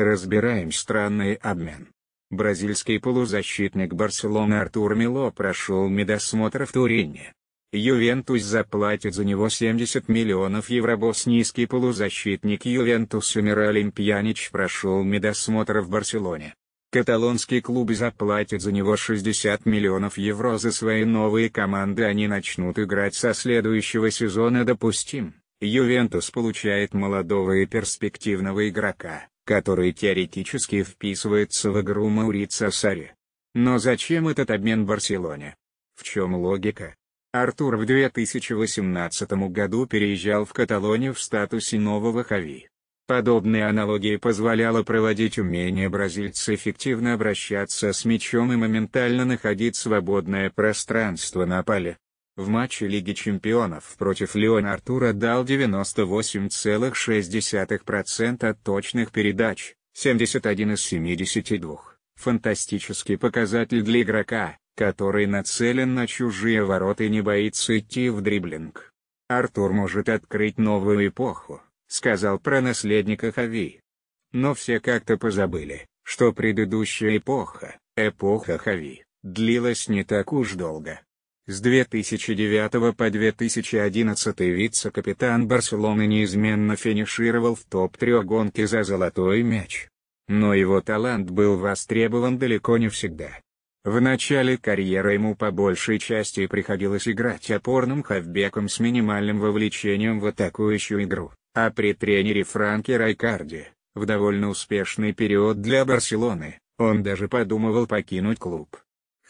Разбираем странный обмен. Бразильский полузащитник Барселоны Артур Мило прошел медосмотр в Турине. Ювентус заплатит за него 70 миллионов евро. Боснийский полузащитник Ювентус Миралем Пьянич прошел медосмотр в Барселоне. Каталонский клуб заплатит за него 60 миллионов евро за свои новые команды они начнут играть со следующего сезона допустим. Ювентус получает молодого и перспективного игрока который теоретически вписывается в игру Маурица Сари. Но зачем этот обмен Барселоне? В чем логика? Артур в 2018 году переезжал в Каталонию в статусе нового хави. Подобные аналогии позволяло проводить умение бразильца эффективно обращаться с мячом и моментально находить свободное пространство на поле. В матче Лиги чемпионов против Леон Артура дал 98,6% точных передач, 71 из 72. Фантастический показатель для игрока, который нацелен на чужие ворота и не боится идти в дриблинг. Артур может открыть новую эпоху, сказал про наследника Хави. Но все как-то позабыли, что предыдущая эпоха, эпоха Хави, длилась не так уж долго. С 2009 по 2011 вице-капитан Барселоны неизменно финишировал в топ-3 гонки за золотой мяч. Но его талант был востребован далеко не всегда. В начале карьеры ему по большей части приходилось играть опорным хавбеком с минимальным вовлечением в атакующую игру, а при тренере Франке Райкарде, в довольно успешный период для Барселоны, он даже подумывал покинуть клуб.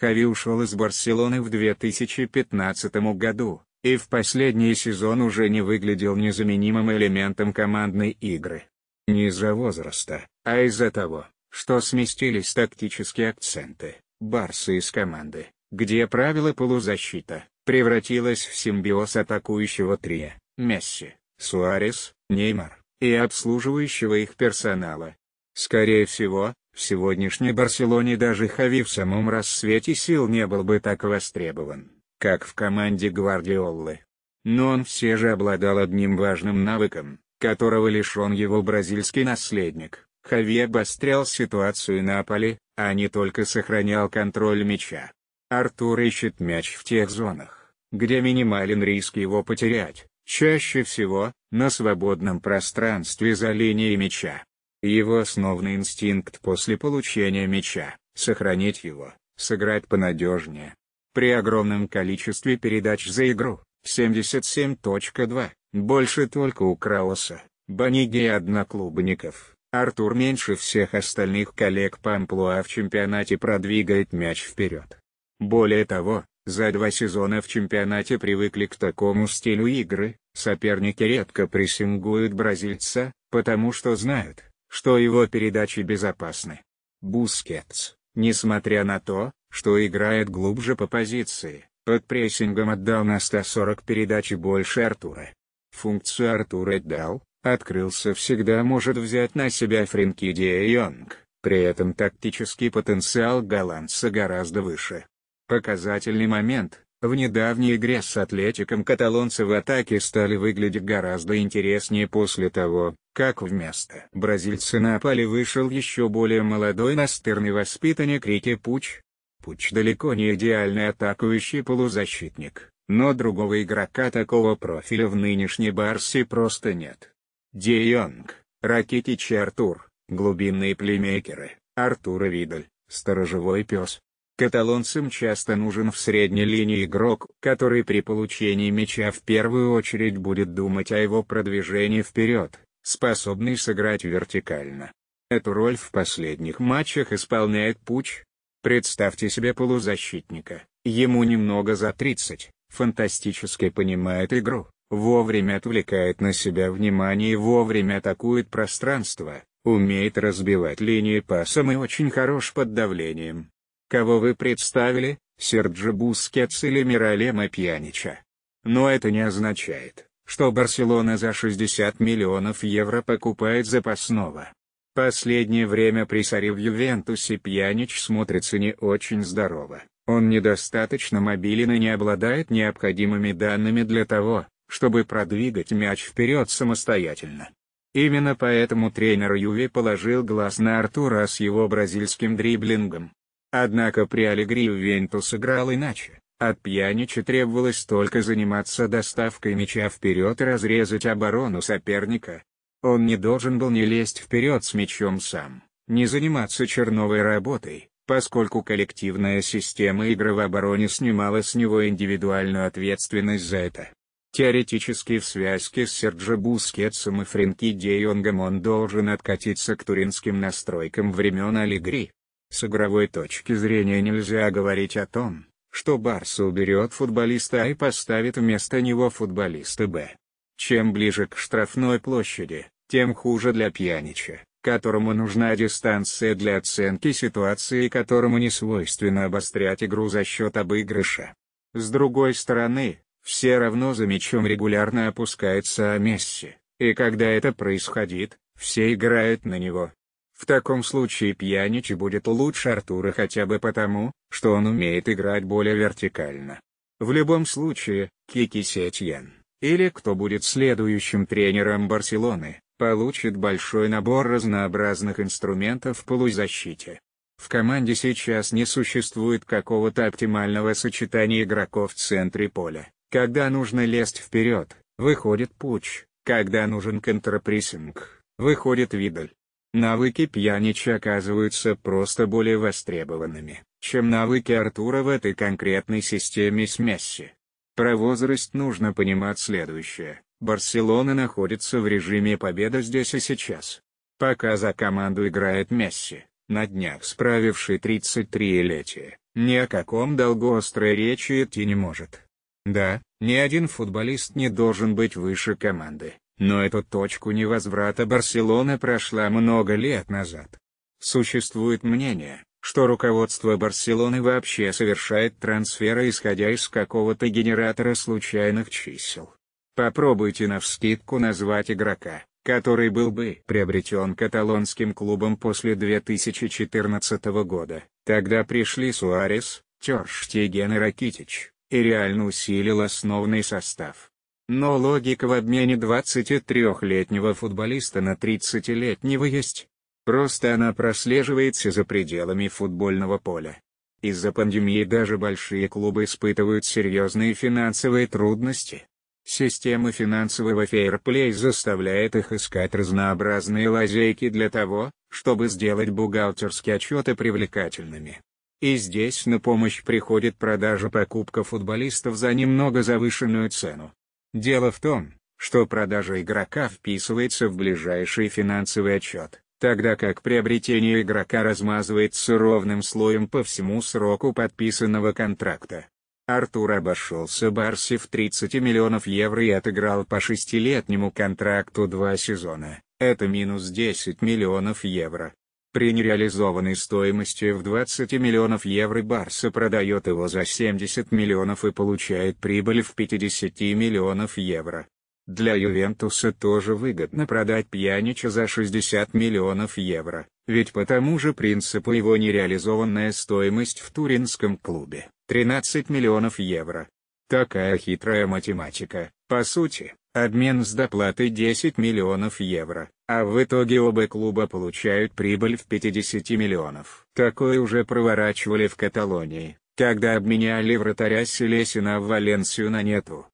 Хави ушел из Барселоны в 2015 году, и в последний сезон уже не выглядел незаменимым элементом командной игры. Не из-за возраста, а из-за того, что сместились тактические акценты, Барса из команды, где правило полузащита, превратилось в симбиоз атакующего трия, Месси, Суарес, Неймар, и обслуживающего их персонала. Скорее всего, в сегодняшней Барселоне даже Хави в самом рассвете сил не был бы так востребован, как в команде Гвардиолы. Но он все же обладал одним важным навыком, которого лишен его бразильский наследник. Хави обострял ситуацию на поле, а не только сохранял контроль мяча. Артур ищет мяч в тех зонах, где минимален риск его потерять, чаще всего, на свободном пространстве за линией мяча. Его основный инстинкт после получения мяча — сохранить его, сыграть понадежнее. При огромном количестве передач за игру, 77.2, больше только у Крауса, Бониги и одноклубников, Артур меньше всех остальных коллег по амплуа в чемпионате продвигает мяч вперед. Более того, за два сезона в чемпионате привыкли к такому стилю игры, соперники редко прессингуют бразильца, потому что знают, что его передачи безопасны. Бускетс, несмотря на то, что играет глубже по позиции, под прессингом отдал на 140 передачи больше Артура. Функцию Артура отдал, открылся всегда может взять на себя Френки Де Йонг, при этом тактический потенциал голландца гораздо выше. Показательный момент, в недавней игре с Атлетиком каталонцы в атаке стали выглядеть гораздо интереснее после того, как вместо бразильца на поле вышел еще более молодой настырный воспитанник Рики Пуч. Пуч далеко не идеальный атакующий полузащитник, но другого игрока такого профиля в нынешней Барсе просто нет. Де Йонг, Ракетич и Артур, глубинные племейкеры, Артура Видаль, сторожевой пес, Каталонцам часто нужен в средней линии игрок, который при получении мяча в первую очередь будет думать о его продвижении вперед, способный сыграть вертикально. Эту роль в последних матчах исполняет Пуч. Представьте себе полузащитника, ему немного за 30, фантастически понимает игру, вовремя отвлекает на себя внимание и вовремя атакует пространство, умеет разбивать линии пасом и очень хорош под давлением. Кого вы представили, Серджи Бускетс или Миралема Пьянича? Но это не означает, что Барселона за 60 миллионов евро покупает запасного. Последнее время при Саре в Ювентусе Пьянич смотрится не очень здорово. Он недостаточно мобилен и не обладает необходимыми данными для того, чтобы продвигать мяч вперед самостоятельно. Именно поэтому тренер Юве положил глаз на Артура с его бразильским дриблингом. Однако при Алегри Ювентус сыграл иначе. От пьянича требовалось только заниматься доставкой мяча вперед и разрезать оборону соперника. Он не должен был не лезть вперед с мячом сам, не заниматься черновой работой, поскольку коллективная система игры в обороне снимала с него индивидуальную ответственность за это. Теоретически в связке с Серджи Бускетсом и Френки Де он должен откатиться к туринским настройкам времен Алигри. С игровой точки зрения нельзя говорить о том, что Барса уберет футболиста А и поставит вместо него футболиста Б. Чем ближе к штрафной площади, тем хуже для пьянича, которому нужна дистанция для оценки ситуации и которому не свойственно обострять игру за счет обыгрыша. С другой стороны, все равно за мячом регулярно опускается Месси, и когда это происходит, все играют на него. В таком случае Пьяничи будет лучше Артура хотя бы потому, что он умеет играть более вертикально. В любом случае, Кики Сетьен, или кто будет следующим тренером Барселоны, получит большой набор разнообразных инструментов в полузащите. В команде сейчас не существует какого-то оптимального сочетания игроков в центре поля. Когда нужно лезть вперед, выходит Пуч, когда нужен контрпрессинг, выходит Видаль навыки Пьянича оказываются просто более востребованными, чем навыки Артура в этой конкретной системе смеси. Про возраст нужно понимать следующее. Барселона находится в режиме победа здесь и сейчас. Пока за команду играет Месси, на днях справивший 33-летие, ни о каком долгу острой речи идти не может. Да, ни один футболист не должен быть выше команды, но эту точку невозврата Барселона прошла много лет назад. Существует мнение, что руководство Барселоны вообще совершает трансферы исходя из какого-то генератора случайных чисел. Попробуйте навскидку назвать игрока, который был бы приобретен каталонским клубом после 2014 года. Тогда пришли Суарес, Терштеген и Ракитич, и реально усилил основный состав. Но логика в обмене 23-летнего футболиста на 30-летнего есть. Просто она прослеживается за пределами футбольного поля. Из-за пандемии даже большие клубы испытывают серьезные финансовые трудности. Система финансового фейерплей заставляет их искать разнообразные лазейки для того, чтобы сделать бухгалтерские отчеты привлекательными. И здесь на помощь приходит продажа покупка футболистов за немного завышенную цену. Дело в том, что продажа игрока вписывается в ближайший финансовый отчет, тогда как приобретение игрока размазывается ровным слоем по всему сроку подписанного контракта. Артур обошелся Барси в 30 миллионов евро и отыграл по шестилетнему контракту два сезона, это минус 10 миллионов евро. При нереализованной стоимости в 20 миллионов евро Барса продает его за 70 миллионов и получает прибыль в 50 миллионов евро. Для Ювентуса тоже выгодно продать Пьянича за 60 миллионов евро, ведь по тому же принципу его нереализованная стоимость в туринском клубе – 13 миллионов евро. Такая хитрая математика, по сути, Обмен с доплатой 10 миллионов евро, а в итоге оба клуба получают прибыль в 50 миллионов. Такое уже проворачивали в Каталонии, когда обменяли вратаря Селесина в Валенсию на нету.